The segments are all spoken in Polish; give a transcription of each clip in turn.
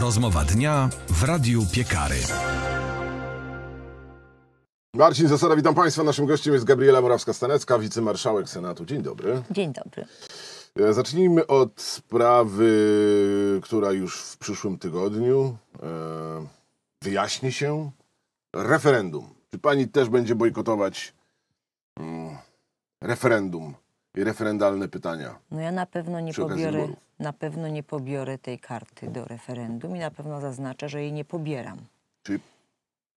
Rozmowa dnia w Radiu Piekary. Marcin Zasada, witam Państwa. Naszym gościem jest Gabriela Morawska-Stanecka, wicemarszałek Senatu. Dzień dobry. Dzień dobry. E, zacznijmy od sprawy, która już w przyszłym tygodniu e, wyjaśni się. Referendum. Czy Pani też będzie bojkotować mm, referendum referendalne pytania. No ja na pewno nie pobiorę, wyborów. na pewno nie pobiorę tej karty do referendum i na pewno zaznaczę, że jej nie pobieram. Czyli,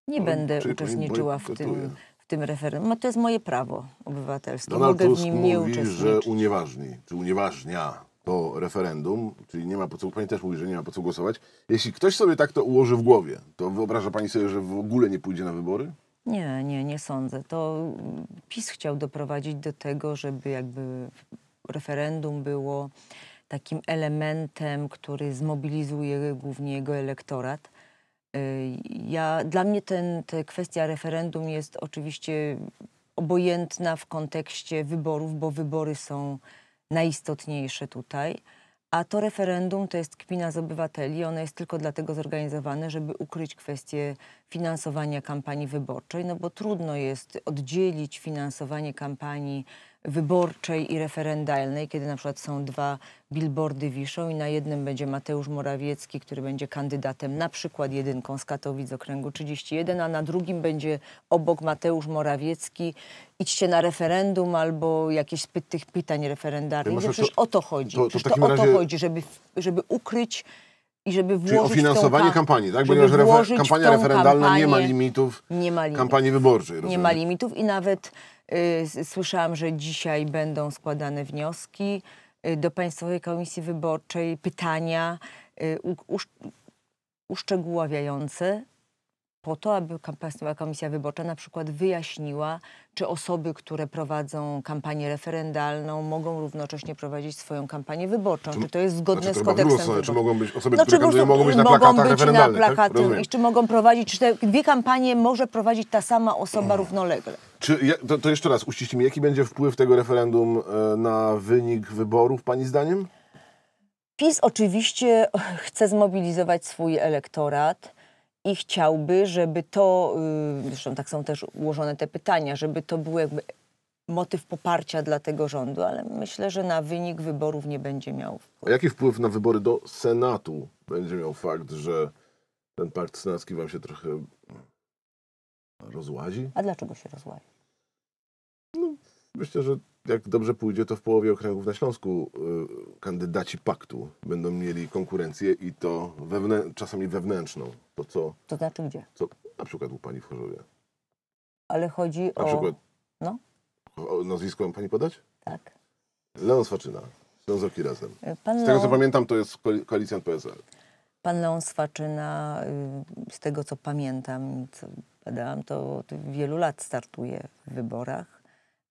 nie no, będę czyli uczestniczyła w tym, w tym referendum. No to jest moje prawo obywatelskie. Donald Mogę Tusk w nim nie mówi, uczestniczyć. że unieważni, czy unieważnia to referendum, czyli nie ma po co, pani też mówi, że nie ma po co głosować. Jeśli ktoś sobie tak to ułoży w głowie, to wyobraża pani sobie, że w ogóle nie pójdzie na wybory? Nie, nie, nie sądzę. To mm, PiS chciał doprowadzić do tego, żeby jakby referendum było takim elementem, który zmobilizuje głównie jego elektorat. Y, ja, dla mnie ten, ta kwestia referendum jest oczywiście obojętna w kontekście wyborów, bo wybory są najistotniejsze tutaj. A to referendum to jest kpina z obywateli. Ono jest tylko dlatego zorganizowane, żeby ukryć kwestię finansowania kampanii wyborczej, no bo trudno jest oddzielić finansowanie kampanii wyborczej i referendalnej, kiedy na przykład są dwa billboardy wiszą i na jednym będzie Mateusz Morawiecki, który będzie kandydatem na przykład jedynką z Katowic okręgu 31, a na drugim będzie obok Mateusz Morawiecki idźcie na referendum albo jakieś py tych pytań referendarnych. Ja, przecież to, o to chodzi. To, to, to o to chodzi, żeby, żeby ukryć i żeby włożyć Czyli o finansowanie tą, kampanii, tak? Ponieważ refer, kampania referendalna kampanię, nie ma limitów nie ma limit. kampanii wyborczej. Rozumiem. Nie ma limitów i nawet y, słyszałam, że dzisiaj będą składane wnioski y, do Państwowej Komisji Wyborczej, pytania y, usz, uszczegóławiające po to, aby Państwowa Komisja Wyborcza na przykład wyjaśniła, czy osoby, które prowadzą kampanię referendalną, mogą równocześnie prowadzić swoją kampanię wyborczą. Czy to jest zgodne znaczy, z kodeksem wyborczym? Czy mogą być osoby, no, które kandydują, mogą być na mogą plakatach być na tak? plakaty, tak? I czy mogą prowadzić, czy te dwie kampanie może prowadzić ta sama osoba równolegle? Czy, to, to jeszcze raz mi, jaki będzie wpływ tego referendum e, na wynik wyborów, Pani zdaniem? PiS oczywiście e, chce zmobilizować swój elektorat i chciałby, żeby to, y, zresztą tak są też ułożone te pytania, żeby to był jakby motyw poparcia dla tego rządu, ale myślę, że na wynik wyborów nie będzie miał wpływu. A jaki wpływ na wybory do Senatu będzie miał fakt, że ten pakt senacki wam się trochę rozłazi? A dlaczego się rozłazi? No, myślę, że jak dobrze pójdzie, to w połowie okręgów na Śląsku y, kandydaci paktu będą mieli konkurencję i to wewnę czasami wewnętrzną. To co? To znaczy gdzie? Co na przykład u pani w Chorzowie. Ale chodzi na o... Na przykład... No? O nazwisko mam pani podać? Tak. Leon Swaczyna, Ślązoki Razem. Y, pan z tego Leon... co pamiętam, to jest koalicjant PSL. Pan Leon Swaczyna, y, z tego co pamiętam, co badałam, to od wielu lat startuje w wyborach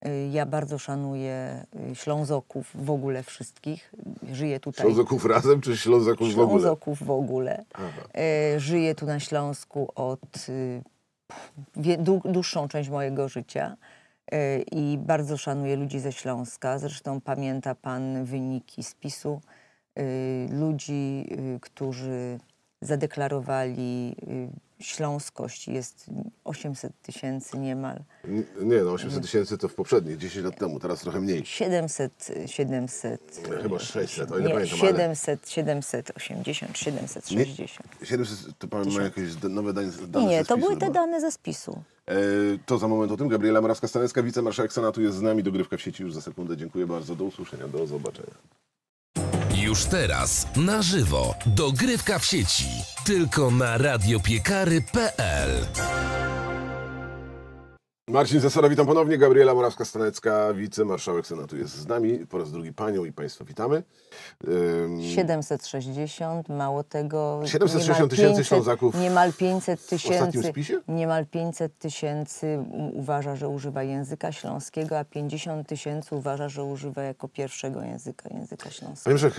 Y, ja bardzo szanuję y, Ślązoków, w ogóle wszystkich. Żyję tutaj. Ślązoków razem czy Ślązaków w ogóle? Ślązoków w ogóle. Y, żyję tu na Śląsku od dłuższą część mojego życia i bardzo szanuję ludzi ze Śląska. Zresztą pamięta pan wyniki spisu ludzi, którzy zadeklarowali śląskość jest 800 tysięcy niemal. Nie, no 800 tysięcy to w poprzednich, 10 lat temu, teraz trochę mniej. 700, 700... Chyba 600, o ile nie, pamiętam. 700, ale... 780, 760. Nie, 700, to pan ma jakieś nowe dane, dane Nie, ze spisu, to były te dane ze spisu. E, to za moment o tym. Gabriela mrawska stanecka wicemarszałek Senatu jest z nami. Dogrywka w sieci już za sekundę. Dziękuję bardzo. Do usłyszenia, do zobaczenia. Już teraz, na żywo, dogrywka w sieci. Tylko na radiopiekary.pl Marcin Zasada, witam ponownie. Gabriela Morawska-Stanecka, wicemarszałek Senatu jest z nami. Po raz drugi panią i państwo witamy. Ym... 760, mało tego... 760 tysięcy Ślązaków Niemal 500 tysięcy... Niemal 500 tysięcy uważa, że używa języka śląskiego, a 50 tysięcy uważa, że używa jako pierwszego języka, języka śląskiego. Panie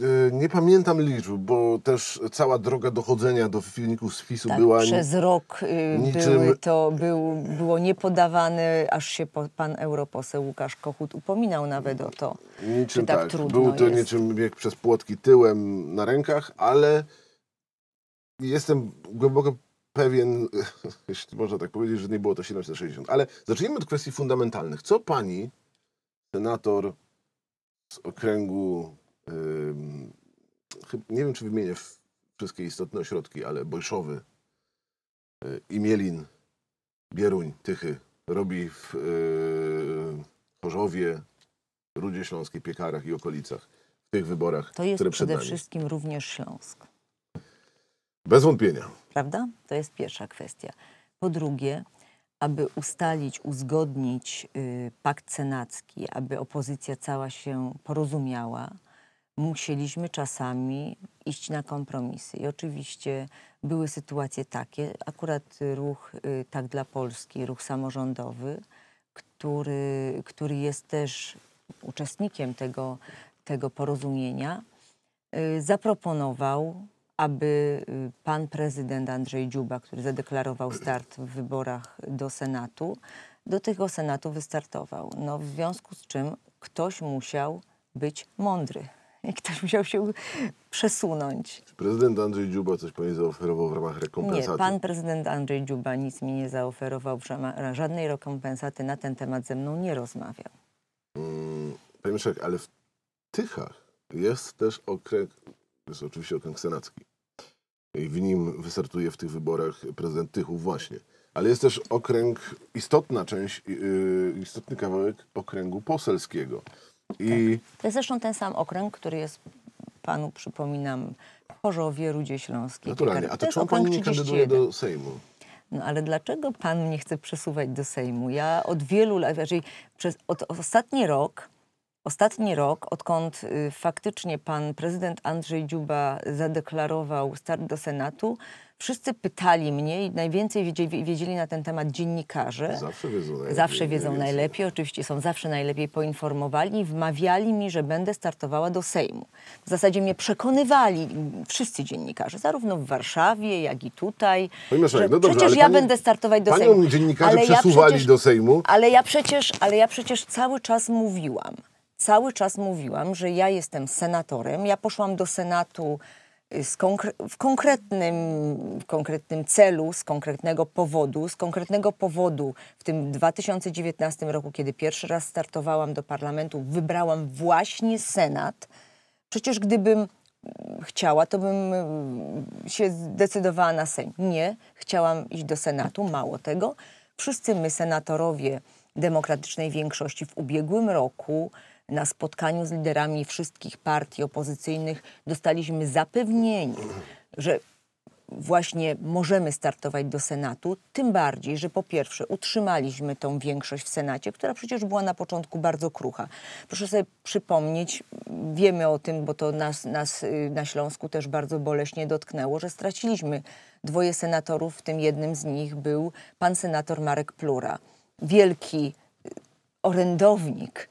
y, y, y, nie pamiętam liczb, bo też cała droga dochodzenia do wyników z tak, była... przez rok niczym... były to, był, było niepodawany, aż się po, pan europoseł Łukasz Kochut upominał nawet o to. Niczym tak, tak. Trudno Był to jest. niczym bieg przez płotki tyłem na rękach, ale jestem głęboko pewien, jeśli można tak powiedzieć, że nie było to 760. Ale zacznijmy od kwestii fundamentalnych. Co pani, senator z okręgu, yy, nie wiem czy wymienię wszystkie istotne ośrodki, ale Bojszowy, yy, Imielin, Bieruń, Tychy, robi w yy, Chorzowie, Rudzie Śląskiej, Piekarach i okolicach w tych wyborach, To jest które przed przede nami. wszystkim również Śląsk, Bez wątpienia. prawda? To jest pierwsza kwestia. Po drugie, aby ustalić, uzgodnić y, pakt senacki, aby opozycja cała się porozumiała, musieliśmy czasami iść na kompromisy. I oczywiście były sytuacje takie, akurat ruch y, tak dla Polski, ruch samorządowy, który, który jest też uczestnikiem tego, tego porozumienia, y, zaproponował, aby y, pan prezydent Andrzej Dziuba, który zadeklarował start w wyborach do Senatu, do tego Senatu wystartował. No, w związku z czym ktoś musiał być mądry i ktoś musiał się przesunąć. Prezydent Andrzej Dziuba coś Pani zaoferował w ramach rekompensaty? Nie, pan prezydent Andrzej Dziuba nic mi nie zaoferował, żadnej rekompensaty na ten temat ze mną nie rozmawiał. Hmm, Panie Mieszek, ale w Tychach jest też okręg, jest oczywiście okręg senacki. I w nim wystartuje w tych wyborach prezydent Tychów właśnie. Ale jest też okręg, istotna część, yy, istotny kawałek okręgu poselskiego. I... Tak. To jest zresztą ten sam okręg, który jest panu, przypominam, w Chorzowie, Rudzie Śląskiej. Naturalnie. A to, to czemu pan nie kandyduje do Sejmu? No ale dlaczego pan mnie chce przesuwać do Sejmu? Ja od wielu lat, raczej przez od, ostatni rok Ostatni rok, odkąd y, faktycznie pan prezydent Andrzej Dziuba zadeklarował start do Senatu, wszyscy pytali mnie i najwięcej wiedzieli na ten temat dziennikarze. Zawsze wiedzą najlepiej. Zawsze wiedzą najlepiej. oczywiście są zawsze najlepiej poinformowani. Wmawiali mi, że będę startowała do Sejmu. W zasadzie mnie przekonywali wszyscy dziennikarze, zarówno w Warszawie, jak i tutaj. że no dobrze, przecież ja będę startować do Sejmu. Panią dziennikarze ale przesuwali ja przecież, do Sejmu. Ale ja, przecież, ale ja przecież cały czas mówiłam, cały czas mówiłam, że ja jestem senatorem. Ja poszłam do Senatu y, konkre w, konkretnym, w konkretnym celu, z konkretnego powodu. Z konkretnego powodu w tym 2019 roku, kiedy pierwszy raz startowałam do parlamentu, wybrałam właśnie Senat. Przecież gdybym mm, chciała, to bym mm, się zdecydowała na Sejm. Nie, chciałam iść do Senatu, mało tego. Wszyscy my, senatorowie demokratycznej większości w ubiegłym roku, na spotkaniu z liderami wszystkich partii opozycyjnych dostaliśmy zapewnienie, że właśnie możemy startować do Senatu, tym bardziej, że po pierwsze utrzymaliśmy tą większość w Senacie, która przecież była na początku bardzo krucha. Proszę sobie przypomnieć, wiemy o tym, bo to nas, nas y, na Śląsku też bardzo boleśnie dotknęło, że straciliśmy dwoje senatorów, w tym jednym z nich był pan senator Marek Plura. Wielki y, orędownik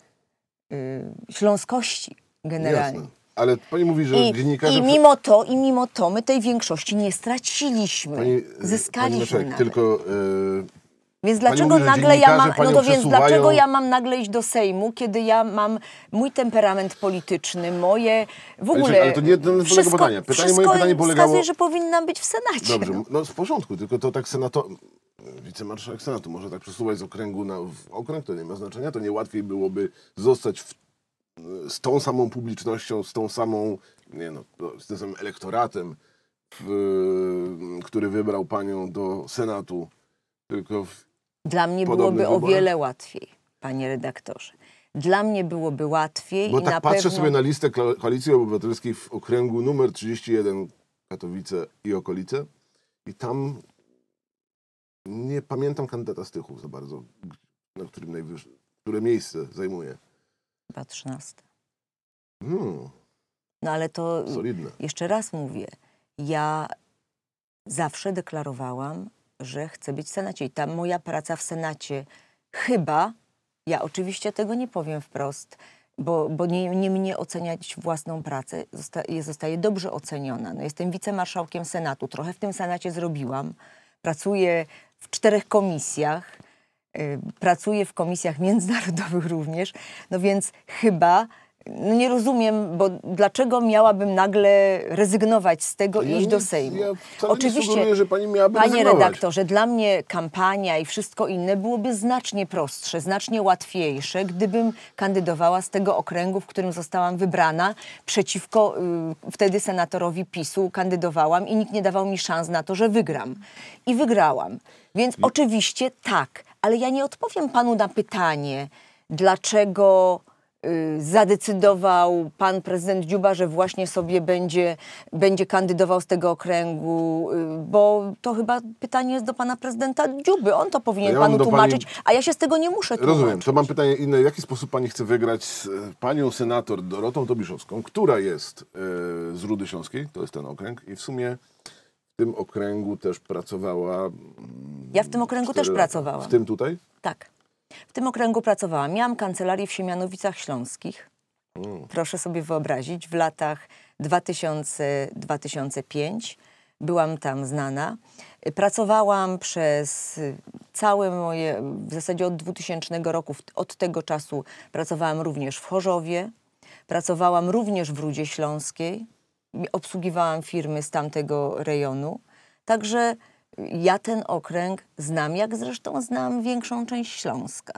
Y, śląskości generalnie. Jasne. Ale pani mówi, że I, dziennikarze... I mimo to, i mimo to my tej większości nie straciliśmy. Pani, y, Zyskaliśmy pani Leszek, tylko... Y, więc dlaczego mówi, nagle ja mam, no to więc dlaczego ja mam nagle iść do Sejmu, kiedy ja mam mój temperament polityczny, moje w ogóle. Ale, to nie jedno z Pytanie moje pytanie polegało. Wskazuje, że powinnam być w Senacie. Dobrze, no, no w porządku, tylko to tak senator wicemarszałek Senatu może tak przesuwać z okręgu na okręg, to nie ma znaczenia, to nie łatwiej byłoby zostać w, z tą samą publicznością, z tą samą, nie no, no z tym samym elektoratem, w, który wybrał panią do Senatu, tylko w Dla mnie byłoby wyborach. o wiele łatwiej, panie redaktorze. Dla mnie byłoby łatwiej. Bo i tak na patrzę pewno... sobie na listę Koalicji Obywatelskiej w okręgu numer 31 Katowice i okolice i tam nie pamiętam kandydata z Tychów za bardzo, na którym najwyżej, które miejsce zajmuje. Chyba 13. Hmm. No ale to Solidne. jeszcze raz mówię, ja zawsze deklarowałam, że chcę być w Senacie i ta moja praca w Senacie chyba, ja oczywiście tego nie powiem wprost, bo, bo nie, nie mnie oceniać własną pracę, Zosta zostaje dobrze oceniona. No, jestem wicemarszałkiem Senatu, trochę w tym Senacie zrobiłam, pracuje w czterech komisjach, y, pracuje w komisjach międzynarodowych również, no więc chyba nie rozumiem, bo dlaczego miałabym nagle rezygnować z tego i ja iść do Sejmu? Ja Oczywiście, że pani miałaby Panie rezygnować. redaktorze, dla mnie kampania i wszystko inne byłoby znacznie prostsze, znacznie łatwiejsze, gdybym kandydowała z tego okręgu, w którym zostałam wybrana, przeciwko y, wtedy senatorowi PiSu kandydowałam i nikt nie dawał mi szans na to, że wygram. I wygrałam. Więc mm. oczywiście tak, ale ja nie odpowiem panu na pytanie, dlaczego Y, zadecydował pan prezydent Dziuba, że właśnie sobie będzie, będzie kandydował z tego okręgu, y, bo to chyba pytanie jest do pana prezydenta Dziuby. On to powinien ja panu tłumaczyć, pani... a ja się z tego nie muszę tłumaczyć. Rozumiem. To mam pytanie inne. W jaki sposób pani chce wygrać z y, panią senator Dorotą Tobiszowską, która jest z Rudy Śląskiej, to jest ten okręg, i w sumie w tym okręgu też pracowała... Ja w tym okręgu też pracowałam. W tym tutaj? Tak. W tym okręgu pracowałam. Miałam kancelarię w Siemianowicach Śląskich. Proszę sobie wyobrazić, w latach 2000-2005 byłam tam znana. Pracowałam przez całe moje, w zasadzie od 2000 roku, od tego czasu pracowałam również w Chorzowie, pracowałam również w Rudzie Śląskiej, obsługiwałam firmy z tamtego rejonu. Także ja ten okręg znam, jak zresztą znam większą część Śląska.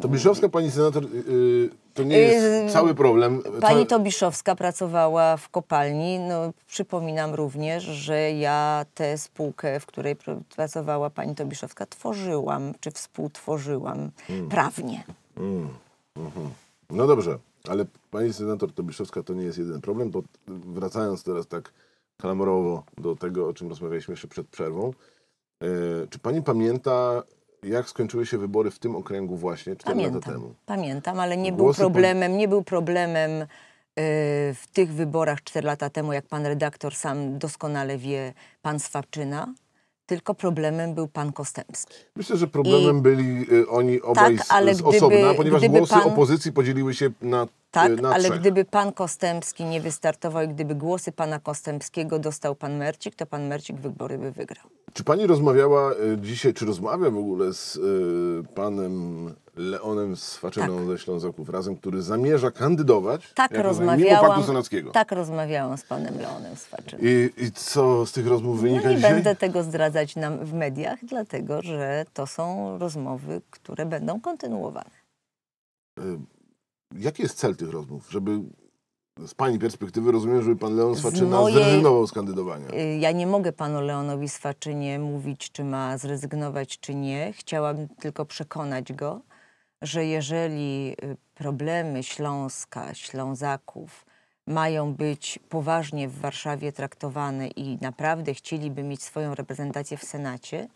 Tobiszowska, pani senator, y, y, to nie jest y, cały problem. Pani Tobiszowska pracowała w kopalni. No, przypominam również, że ja tę spółkę, w której pracowała pani Tobiszowska, tworzyłam, czy współtworzyłam hmm. prawnie. Hmm, mhm. No dobrze, ale pani senator Tobiszowska to nie jest jeden problem, bo wracając teraz tak klamorowo do tego, o czym rozmawialiśmy jeszcze przed przerwą. E, czy pani pamięta, jak skończyły się wybory w tym okręgu właśnie 4 pamiętam, lata temu? Pamiętam, ale nie Głosy był problemem, nie był problemem e, w tych wyborach 4 lata temu, jak pan redaktor sam doskonale wie, pan Swabczyna, tylko problemem był pan Kostępski. Myślę, że problemem I byli y, oni tak, obaj tak, ale z, z osobna, ponieważ gdyby głosy pan, opozycji podzieliły się na y, Tak, na ale gdyby pan Kostępski nie wystartował i gdyby głosy pana Kostępskiego dostał pan Mercik, to pan Mercik wybory by wygrał. Czy pani rozmawiała e, dzisiaj, czy rozmawia w ogóle z e, panem Leonem Swaczyną tak. ze Ślązaków Razem, który zamierza kandydować tak rozmawiałam, Paktu Tak rozmawiałam z panem Leonem Swaczyną. I, i co z tych rozmów no wynika no nie dzisiaj? będę tego zdradzać nam w mediach, dlatego że to są rozmowy, które będą kontynuowane. E, jaki jest cel tych rozmów? Żeby z Pani perspektywy rozumiem, żeby Pan Leon Swaczyna z mojej... zrezygnował z kandydowania. Y, ja nie mogę Panu Leonowi Swaczynie mówić, czy ma zrezygnować, czy nie. Chciałam tylko przekonać go, że jeżeli y, problemy Śląska, Ślązaków mają być poważnie w Warszawie traktowane i naprawdę chcieliby mieć swoją reprezentację w Senacie,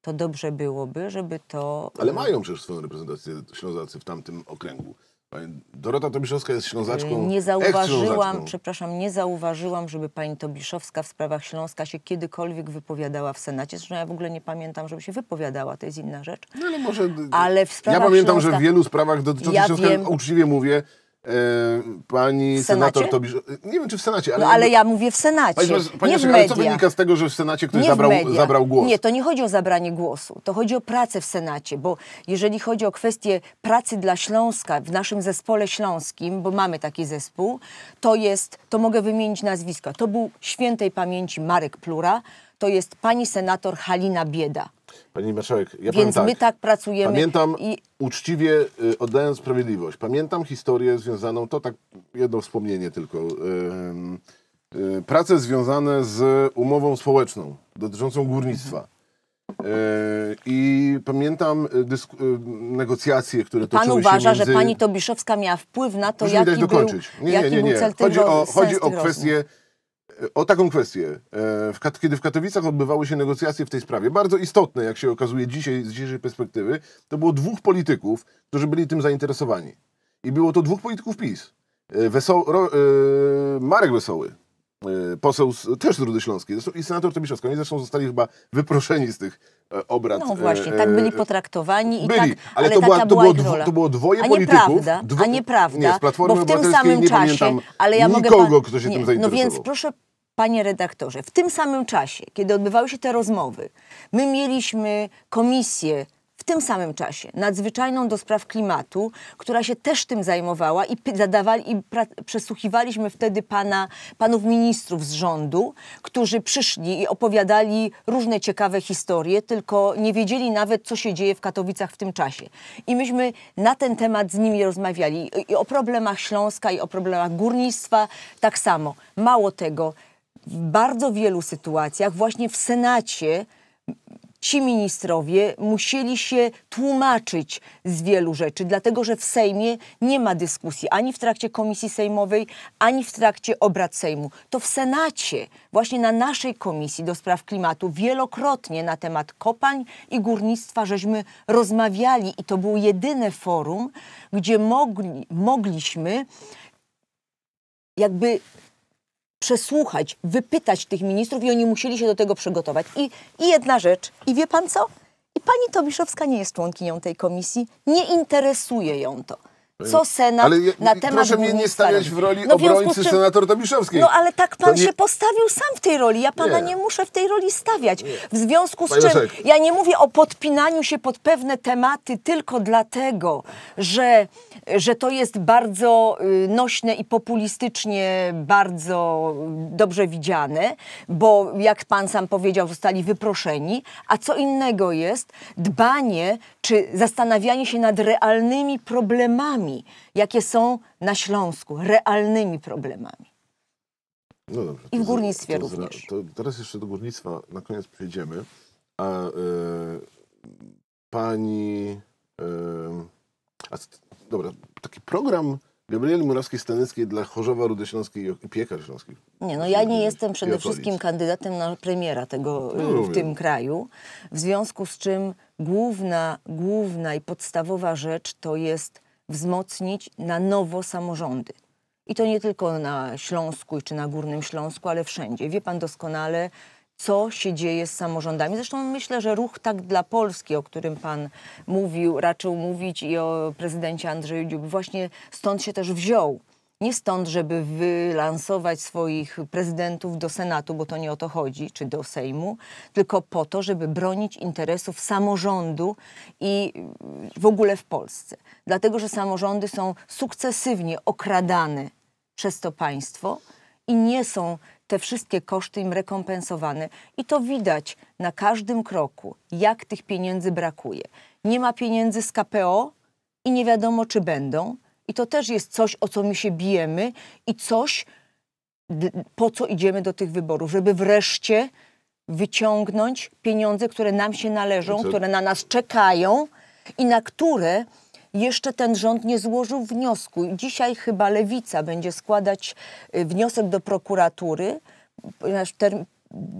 to dobrze byłoby, żeby to... Ale mają przecież swoją reprezentację Ślązacy w tamtym okręgu. Pani Dorota Tobiszowska jest ślązaczką. Nie zauważyłam, przepraszam, nie zauważyłam, żeby pani Tobiszowska w sprawach Śląska się kiedykolwiek wypowiadała w Senacie. Zresztą ja w ogóle nie pamiętam, żeby się wypowiadała, to jest inna rzecz. No ale może. Ale w sprawach ja pamiętam, Śląska... że w wielu sprawach dotyczących ja Śląska wiem, uczciwie mówię, E, pani senator Tobisz. E, nie wiem, czy w Senacie, ale. No, ale ja mówię w Senacie. Pani, pani nie w co wynika z tego, że w Senacie ktoś nie zabrał, zabrał głos? Nie, to nie chodzi o zabranie głosu. To chodzi o pracę w Senacie, bo jeżeli chodzi o kwestię pracy dla Śląska w naszym zespole śląskim, bo mamy taki zespół, to jest, to mogę wymienić nazwiska. To był świętej pamięci Marek Plura, to jest pani senator Halina Bieda. Pani marszałek, ja Więc my tak. tak pracujemy. Pamiętam i... uczciwie y, oddając sprawiedliwość. Pamiętam historię związaną, to tak jedno wspomnienie tylko. Y, y, prace związane z umową społeczną dotyczącą górnictwa. I pamiętam negocjacje, które toczyły Pan uważa, między... że pani Tobiszowska miała wpływ na to, Proszę jaki, był, dokończyć. Nie, jaki nie, nie, nie. był cel chodzi tych Chodzi o, chodzi o kwestię rozmów E, o taką kwestię. E, kiedy w Katowicach odbywały się negocjacje w tej sprawie, bardzo istotne, jak się okazuje dzisiaj, z dzisiejszej perspektywy, to było dwóch polityków, którzy byli tym zainteresowani. I było to dwóch polityków PiS. E, Weso Marek Wesoły, Y, poseł z, też z Rudy Śląskiej zresztą, i senator Tobiszowski. Oni zresztą zostali chyba wyproszeni z tych e, obrad. No e, właśnie, tak e, tak byli potraktowani i tak, ale, ale to, była, to, było dwo, to było dwoje a polityków. Dwo, a nieprawda, nie, z Platformy bo w tym samym czasie, ale ja nikogo, mogę kto się nie, tym zainteresował. No więc proszę Panie redaktorze, w tym samym czasie, kiedy odbywały się te rozmowy, my mieliśmy komisję w tym samym czasie nadzwyczajną do spraw klimatu, która się też tym zajmowała i, zadawali, i przesłuchiwaliśmy wtedy pana, panów ministrów z rządu, którzy przyszli i opowiadali różne ciekawe historie, tylko nie wiedzieli nawet, co się dzieje w Katowicach w tym czasie. I myśmy na ten temat z nimi rozmawiali i o problemach Śląska, i o problemach górnictwa tak samo. Mało tego, w bardzo wielu sytuacjach właśnie w Senacie ci ministrowie musieli się tłumaczyć z wielu rzeczy, dlatego że w Sejmie nie ma dyskusji ani w trakcie komisji sejmowej, ani w trakcie obrad Sejmu. To w Senacie, właśnie na naszej komisji do spraw klimatu, wielokrotnie na temat kopań i górnictwa żeśmy rozmawiali i to było jedyne forum, gdzie mogli, mogliśmy jakby przesłuchać, wypytać tych ministrów i oni musieli się do tego przygotować. I, i jedna rzecz, i wie pan co? I pani Tobiszowska nie jest członkinią tej komisji, nie interesuje ją to co y, Senat ale, na temat Proszę mnie nie stawiać w roli no, obrońcy czym, senator Tomiszowskiej. No ale tak pan nie... się postawił sam w tej roli. Ja pana nie, nie muszę w tej roli stawiać. Nie. W związku z Panie czym ja nie mówię o podpinaniu się pod pewne tematy tylko dlatego, że, że to jest bardzo y, nośne i populistycznie bardzo dobrze widziane, bo jak pan sam powiedział, zostali wyproszeni, a co innego jest dbanie czy zastanawianie się nad realnymi problemami problemami, jakie są na Śląsku, realnymi problemami. No dobrze, I w górnictwie to, to, również. To teraz jeszcze do górnictwa na koniec przejdziemy. A e, pani. E, a, dobra, taki program Gabrieli Murawskiej-Staneckiej dla Chorzowa, Rudy Śląskiej i Piekar Śląskich. Nie, no ja nie jestem przede wszystkim kandydatem na premiera tego no, e, w tym kraju, w związku z czym główna, główna i podstawowa rzecz to jest wzmocnić na nowo samorządy. I to nie tylko na Śląsku czy na Górnym Śląsku, ale wszędzie. Wie pan doskonale, co się dzieje z samorządami. Zresztą myślę, że ruch tak dla Polski, o którym pan mówił, raczył mówić i o prezydencie Andrzeju Dziuby, właśnie stąd się też wziął nie stąd, żeby wylansować swoich prezydentów do Senatu, bo to nie o to chodzi, czy do Sejmu, tylko po to, żeby bronić interesów samorządu i w ogóle w Polsce. Dlatego, że samorządy są sukcesywnie okradane przez to państwo i nie są te wszystkie koszty im rekompensowane. I to widać na każdym kroku, jak tych pieniędzy brakuje. Nie ma pieniędzy z KPO i nie wiadomo, czy będą. I to też jest coś, o co my się bijemy i coś, po co idziemy do tych wyborów, żeby wreszcie wyciągnąć pieniądze, które nam się należą, które na nas czekają i na które jeszcze ten rząd nie złożył wniosku. Dzisiaj chyba Lewica będzie składać y, wniosek do prokuratury, ponieważ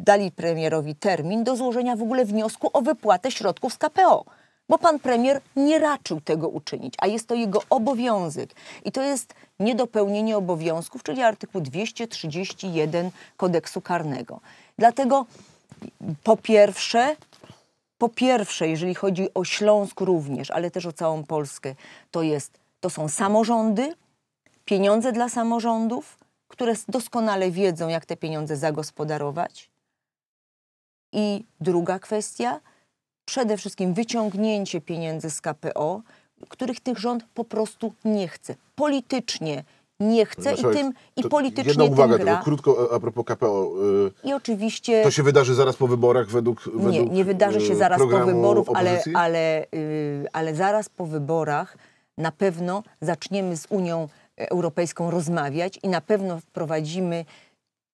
dali premierowi termin do złożenia w ogóle wniosku o wypłatę środków z KPO bo pan premier nie raczył tego uczynić, a jest to jego obowiązek. I to jest niedopełnienie obowiązków, czyli artykuł 231 kodeksu karnego. Dlatego po pierwsze, po pierwsze, jeżeli chodzi o Śląsk również, ale też o całą Polskę, to, jest, to są samorządy, pieniądze dla samorządów, które doskonale wiedzą, jak te pieniądze zagospodarować. I druga kwestia – przede wszystkim wyciągnięcie pieniędzy z KPO, których tych rząd po prostu nie chce. Politycznie nie chce i tym i politycznie Jedna uwaga, tym gra. Tylko, krótko e, a propos KPO. Yy, e, I oczywiście... To się wydarzy zaraz po wyborach według, według Nie, nie wydarzy e, się zaraz po wyborach, ale, ale, yy, ale zaraz po wyborach na pewno zaczniemy z Unią Europejską rozmawiać i na pewno wprowadzimy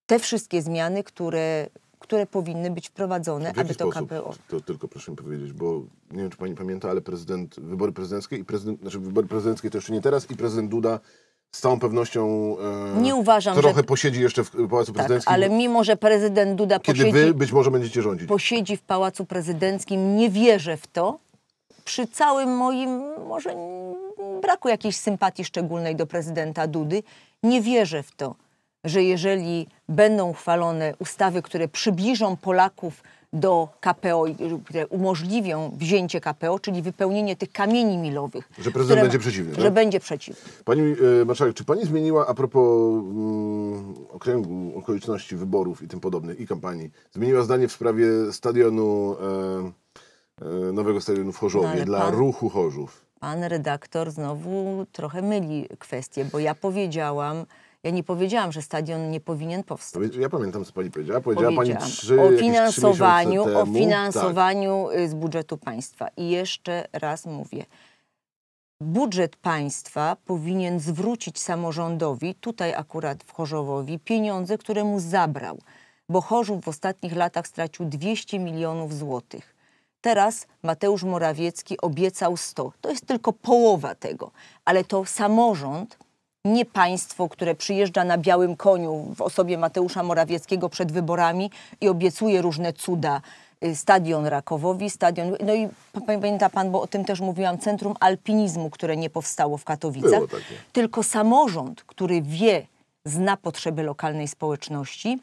te wszystkie zmiany, które które powinny być wprowadzone, aby to sposób, KPO. To tylko proszę mi powiedzieć, bo nie wiem, czy pani pamięta, ale prezydent, wybory prezydenckie i prezydent, znaczy wybory prezydenckie to jeszcze nie teraz i prezydent Duda z całą pewnością e, nie uważam, trochę że... posiedzi jeszcze w Pałacu tak, Prezydenckim. Tak, ale mimo, że prezydent Duda kiedy posiedzi... Kiedy wy być może będziecie rządzić. Posiedzi w Pałacu Prezydenckim, nie wierzę w to. Przy całym moim może braku jakiejś sympatii szczególnej do prezydenta Dudy, nie wierzę w to że jeżeli będą uchwalone ustawy, które przybliżą Polaków do KPO, które umożliwią wzięcie KPO, czyli wypełnienie tych kamieni milowych. Że prezydent które, będzie przeciwny. Że tak? będzie przeciwny. Pani e, marszałek, czy pani zmieniła a propos mm, okręgu, okoliczności wyborów i tym podobnych i kampanii, zmieniła zdanie w sprawie stadionu, e, e, nowego stadionu w Chorzowie no, dla pan, ruchu Chorzów? Pan redaktor znowu trochę myli kwestię, bo ja powiedziałam, ja nie powiedziałam, że stadion nie powinien powstać. Ja pamiętam, co pani powiedziała. Powiedziała pani trzy, o finansowaniu, trzy temu, o finansowaniu tak. z budżetu państwa. I jeszcze raz mówię. Budżet państwa powinien zwrócić samorządowi, tutaj akurat w Chorzowowi, pieniądze, które mu zabrał, bo Chorzów w ostatnich latach stracił 200 milionów złotych. Teraz Mateusz Morawiecki obiecał 100. To jest tylko połowa tego, ale to samorząd nie państwo, które przyjeżdża na białym koniu w osobie Mateusza Morawieckiego przed wyborami i obiecuje różne cuda. Y, stadion Rakowowi, stadion, no i pamięta pan, bo o tym też mówiłam, Centrum Alpinizmu, które nie powstało w Katowicach, tylko samorząd, który wie, zna potrzeby lokalnej społeczności,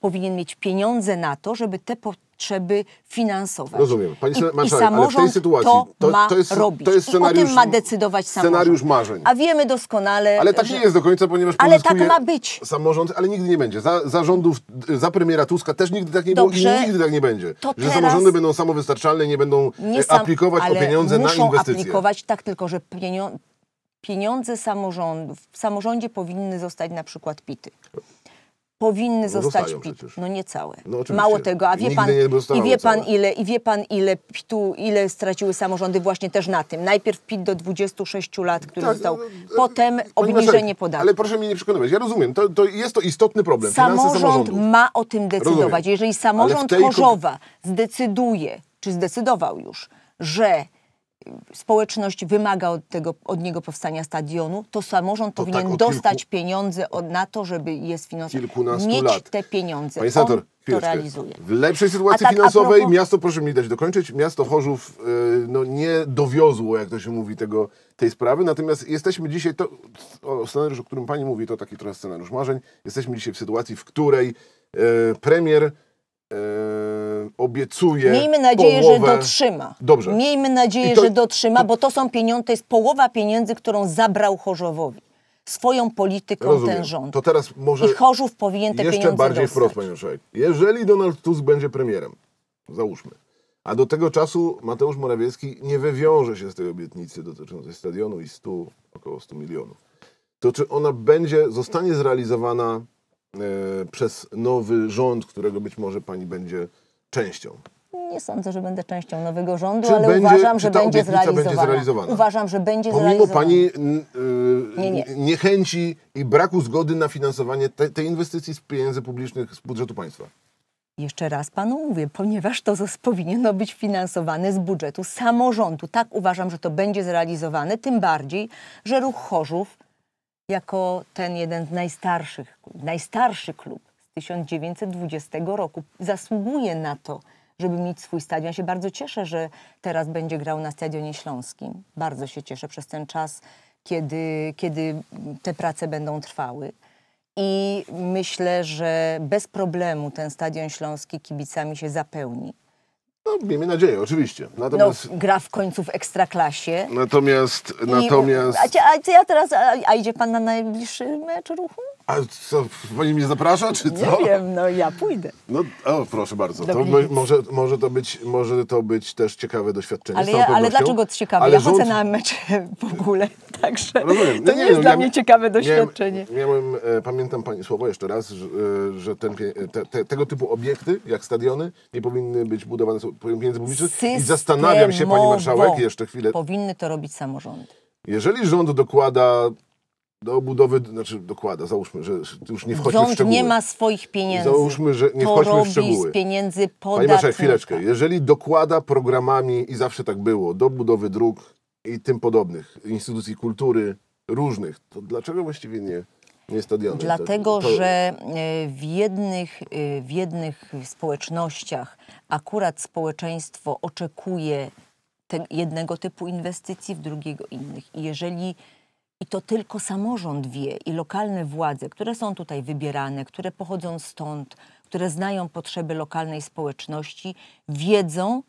powinien mieć pieniądze na to, żeby te potrzeby finansować Rozumiem. Pani I, i samorząd ale w tej sytuacji to, to, ma to jest, robić. To jest scenariusz, I o tym ma decydować samorząd. Scenariusz marzeń. A wiemy doskonale... Ale tak że... nie jest do końca, ponieważ Ale tak ma być. Samorząd, ale nigdy nie będzie. Za, za rządów, za premiera Tuska też nigdy tak nie Dobrze. było i nigdy tak nie będzie. To że teraz... samorządy będą samowystarczalne nie będą e, nie sam... aplikować ale o pieniądze na inwestycje. muszą aplikować, tak tylko, że pieniądze pieniądze samorządów w samorządzie powinny zostać na przykład pity powinny no zostać pit. Przecież. No niecałe. No, Mało tego, a wie pan, i wie pan ile, i wie pan ile pitu, ile straciły samorządy właśnie też na tym. Najpierw pit do 26 lat, który tak, został, no, no, potem obniżenie podatku. Ale proszę mnie nie przekonywać, ja rozumiem, to, to jest to istotny problem. Samorząd ma o tym decydować. Rozumiem. Jeżeli samorząd Chorzowa zdecyduje, czy zdecydował już, że społeczność wymaga od, tego, od niego powstania stadionu, to samorząd to powinien tak dostać kilku... pieniądze od, na to, żeby je sfinansować. Mieć lat. te pieniądze. Panie senator, to realizuje. W lepszej sytuacji tak, finansowej propos... miasto, proszę mi dać dokończyć, miasto Chorzów yy, no, nie dowiozło, jak to się mówi, tego, tej sprawy. Natomiast jesteśmy dzisiaj, to o, scenariusz, o którym pani mówi, to taki trochę scenariusz marzeń. Jesteśmy dzisiaj w sytuacji, w której yy, premier Yy, obiecuje. Miejmy nadzieję, połowę... że dotrzyma. Dobrze. Miejmy nadzieję, to, że dotrzyma, to... bo to są pieniądze, to jest połowa pieniędzy, którą zabrał Chorzowowi. Swoją polityką Rozumiem. ten rząd. To teraz może. I Chorzów powinien te jeszcze pieniądze. Jeszcze bardziej dostać. wprost, panie marszałek. Jeżeli Donald Tusk będzie premierem, załóżmy, a do tego czasu Mateusz Morawiecki nie wywiąże się z tej obietnicy dotyczącej stadionu i 100, około 100 milionów, to czy ona będzie, zostanie zrealizowana E, przez nowy rząd, którego być może pani będzie częścią? Nie sądzę, że będę częścią nowego rządu, czy ale będzie, uważam, że będzie zrealizowana. będzie zrealizowana. Uważam, że będzie Pomimo zrealizowana. Pomimo pani yy, nie, nie. niechęci i braku zgody na finansowanie tej inwestycji z pieniędzy publicznych, z budżetu państwa. Jeszcze raz panu mówię, ponieważ to powinno być finansowane z budżetu samorządu. Tak uważam, że to będzie zrealizowane, tym bardziej, że ruch Chorzów jako ten jeden z najstarszych, najstarszy klub z 1920 roku. Zasługuje na to, żeby mieć swój stadion. Ja się bardzo cieszę, że teraz będzie grał na Stadionie Śląskim. Bardzo się cieszę przez ten czas, kiedy, kiedy te prace będą trwały. I myślę, że bez problemu ten Stadion Śląski kibicami się zapełni. No, miejmy nadzieję, oczywiście. Natomiast, no, gra w końcu w ekstraklasie. Natomiast, I, natomiast... A, a, ja teraz, a, a idzie pan na najbliższy mecz ruchu? A co, pani mnie zaprasza, czy co? Nie wiem, no ja pójdę. No, o, proszę bardzo. To może, może, to być, może to być też ciekawe doświadczenie. Ale, ja, ale dlaczego ciekawe? Ale ja rząd... chodzę na mecze w ogóle, także Rozumiem. to nie, nie jest no, dla mnie ciekawe doświadczenie. Miałem, miałem, pamiętam pani słowo jeszcze raz, że, e, że ten, te, te, tego typu obiekty, jak stadiony, nie powinny być budowane z pieniędzy publicznych. I zastanawiam się, pani marszałek, jeszcze chwilę. Powinny to robić samorządy. Jeżeli rząd dokłada do budowy, znaczy dokłada, załóżmy, że już nie wchodzimy Rząd w szczegóły. nie ma swoich pieniędzy. Załóżmy, że nie to wchodźmy robi w szczegóły. z pieniędzy podatnika. Panie Marszałek, chwileczkę. Jeżeli dokłada programami, i zawsze tak było, do budowy dróg i tym podobnych, instytucji kultury różnych, to dlaczego właściwie nie, nie stadiony? Dlatego, to, to... że e, w jednych, e, w jednych społecznościach akurat społeczeństwo oczekuje te, jednego typu inwestycji, w drugiego innych. I jeżeli i to tylko samorząd wie i lokalne władze, które są tutaj wybierane, które pochodzą stąd, które znają potrzeby lokalnej społeczności, wiedzą,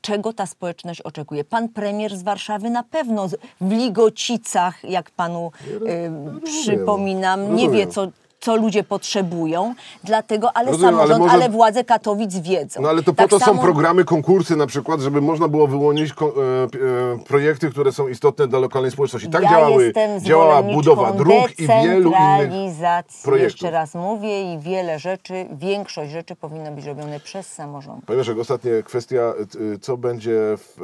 czego ta społeczność oczekuje. Pan premier z Warszawy na pewno w Ligocicach, jak panu y, przypominam, nie wie, co co ludzie potrzebują, dlatego, ale Rozumiem, samorząd, ale, może... ale, władze Katowic wiedzą. No ale to tak po to samo... są programy, konkursy na przykład, żeby można było wyłonić e, e, projekty, które są istotne dla lokalnej społeczności. Tak ja działały, działała budowa dróg i wielu innych projektów. Jeszcze raz mówię i wiele rzeczy, większość rzeczy powinno być robione przez samorząd. Panie Rzek, ostatnia kwestia, e, e, co będzie w,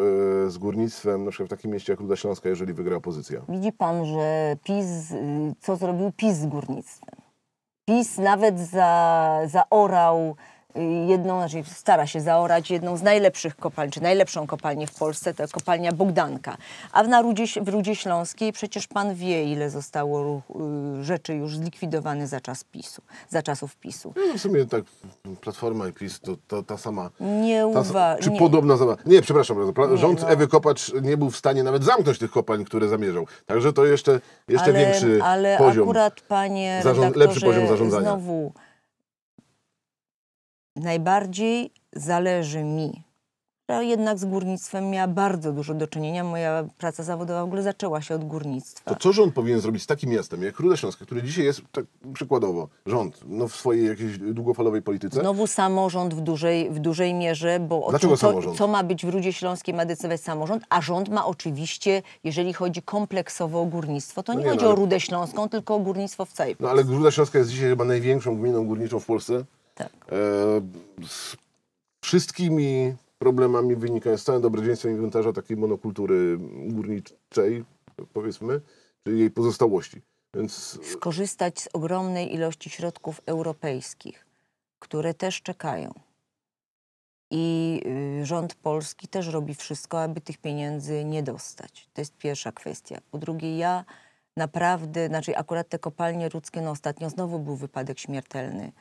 e, z górnictwem na przykład w takim mieście jak Ruda Śląska, jeżeli wygra opozycja? Widzi pan, że PiS, y, co zrobił PiS z górnictwem? PiS nawet za, zaorał jedną, znaczy stara się zaorać jedną z najlepszych kopalń, czy najlepszą kopalnię w Polsce, to kopalnia Bogdanka. A w, Narudzie, w Rudzie Śląskiej przecież pan wie, ile zostało y, rzeczy już zlikwidowane za czas PiSu, za czasów PiSu. No w sumie tak, Platforma i PiS to, to ta sama... Nie uważam. Czy nie. podobna sama... Nie, przepraszam bardzo, rząd no. Ewy Kopacz nie był w stanie nawet zamknąć tych kopalń, które zamierzał. Także to jeszcze, jeszcze ale, większy ale poziom. Ale akurat, panie lepszy poziom zarządzania. Znowu, najbardziej zależy mi. Ja jednak z górnictwem miała bardzo dużo do czynienia. Moja praca zawodowa w ogóle zaczęła się od górnictwa. To co rząd powinien zrobić z takim miastem jak Ruda Śląska, który dzisiaj jest, tak przykładowo, rząd no w swojej jakiejś długofalowej polityce? Znowu samorząd w dużej, w dużej mierze, bo Dlaczego tym, co, co ma być w Rudzie Śląskiej ma decydować samorząd, a rząd ma oczywiście, jeżeli chodzi kompleksowo o górnictwo, to no nie, nie chodzi no, ale... o Rudę Śląską, tylko o górnictwo w całej Polsce. No ale Ruda Śląska jest dzisiaj chyba największą gminą górniczą w Polsce. Tak. E, z wszystkimi problemami wynikającymi z całym dobrodziejstwem inwentarza takiej monokultury górniczej, powiedzmy, czyli jej pozostałości. Więc... Skorzystać z ogromnej ilości środków europejskich, które też czekają. I y, rząd polski też robi wszystko, aby tych pieniędzy nie dostać. To jest pierwsza kwestia. Po drugie, ja naprawdę, znaczy akurat te kopalnie ludzkie, no ostatnio znowu był wypadek śmiertelny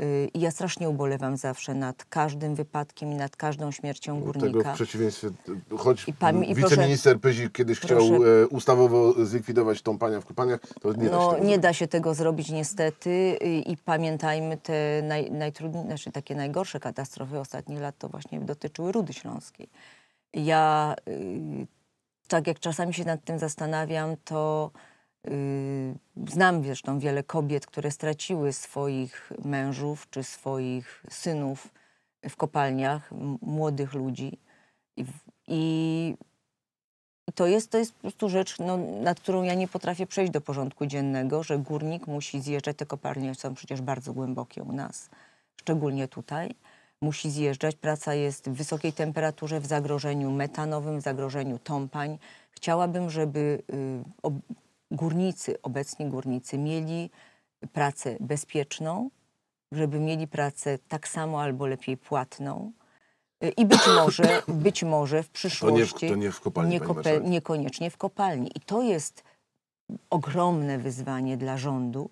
Y, I ja strasznie ubolewam zawsze nad każdym wypadkiem i nad każdą śmiercią górnika. Tego w przeciwieństwie, choć I pan, i wiceminister proszę, Pyzik kiedyś proszę, chciał e, ustawowo zlikwidować tą panią w kopalniach, to nie no, da się Nie da się tego zrobić niestety i, i pamiętajmy te naj, najtrudniejsze, znaczy takie najgorsze katastrofy ostatnich lat to właśnie dotyczyły Rudy Śląskiej. Ja y, tak jak czasami się nad tym zastanawiam, to Y, znam zresztą wiele kobiet, które straciły swoich mężów czy swoich synów w kopalniach, młodych ludzi. I, i to jest, to jest po prostu rzecz, no, nad którą ja nie potrafię przejść do porządku dziennego, że górnik musi zjeżdżać, te kopalnie są przecież bardzo głębokie u nas, szczególnie tutaj. Musi zjeżdżać, praca jest w wysokiej temperaturze, w zagrożeniu metanowym, w zagrożeniu tąpań. Chciałabym, żeby y, górnicy, obecni górnicy, mieli pracę bezpieczną, żeby mieli pracę tak samo albo lepiej płatną. I być może, być może w przyszłości. To nie, to nie w kopalni. Nie niekoniecznie w kopalni. I to jest ogromne wyzwanie dla rządu,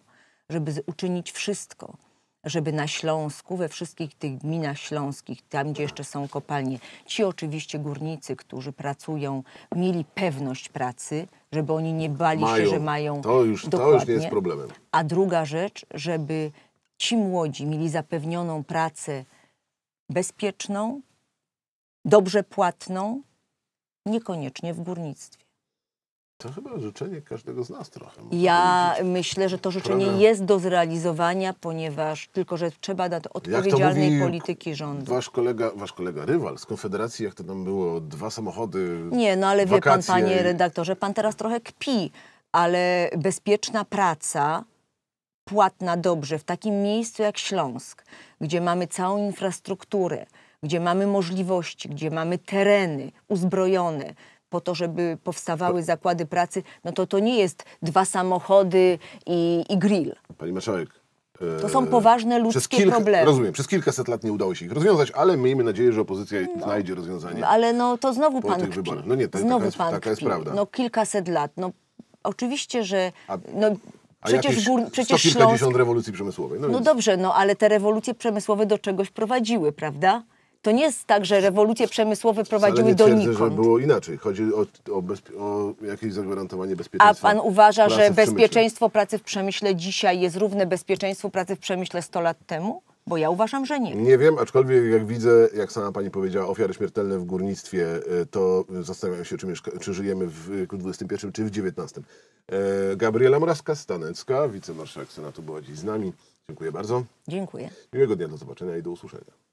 żeby uczynić wszystko, żeby na Śląsku, we wszystkich tych gminach śląskich, tam gdzie jeszcze są kopalnie, ci oczywiście górnicy, którzy pracują, mieli pewność pracy, żeby oni nie bali mają. się, że mają. To już, dokładnie. to już nie jest problemem. A druga rzecz, żeby ci młodzi mieli zapewnioną pracę bezpieczną, dobrze płatną, niekoniecznie w górnictwie. To chyba życzenie każdego z nas trochę. Ja myślę, że to życzenie jest do zrealizowania, ponieważ tylko, że trzeba dać odpowiedzialnej polityki rządu. Wasz kolega, wasz kolega rywal z Konfederacji, jak to tam było, dwa samochody. Nie, no ale wie pan, panie redaktorze, pan teraz trochę kpi, ale bezpieczna praca płatna dobrze w takim miejscu jak Śląsk, gdzie mamy całą infrastrukturę, gdzie mamy możliwości, gdzie mamy tereny uzbrojone, po to, żeby powstawały zakłady pracy, no to to nie jest dwa samochody i, i grill. Pani marszałek, to są e, poważne ludzkie kilka, problemy. Rozumiem, przez kilkaset lat nie udało się ich rozwiązać, ale miejmy nadzieję, że opozycja no, znajdzie rozwiązanie. Ale no to znowu pan kpi. No nie, tak, znowu taka, jest, pan jest prawda. No kilkaset lat. No oczywiście, że... A, no, a przecież gór, przecież Śląsk... rewolucji przemysłowej. No, no dobrze, no ale te rewolucje przemysłowe do czegoś prowadziły, prawda? To nie jest tak, że rewolucje przemysłowe prowadziły nie do nikąd. że było inaczej. Chodzi o, o, o, jakieś zagwarantowanie bezpieczeństwa. A pan uważa, że bezpieczeństwo pracy w przemyśle dzisiaj jest równe bezpieczeństwu pracy w przemyśle 100 lat temu? Bo ja uważam, że nie. Nie wiem, aczkolwiek jak widzę, jak sama pani powiedziała, ofiary śmiertelne w górnictwie, e, to zastanawiam się, czy, czy żyjemy w XXI e, czy w XIX. E, Gabriela Morawska-Stanecka, wicemarszałek Senatu, była dziś z nami. Dziękuję bardzo. Dziękuję. Miłego dnia, do zobaczenia i do usłyszenia.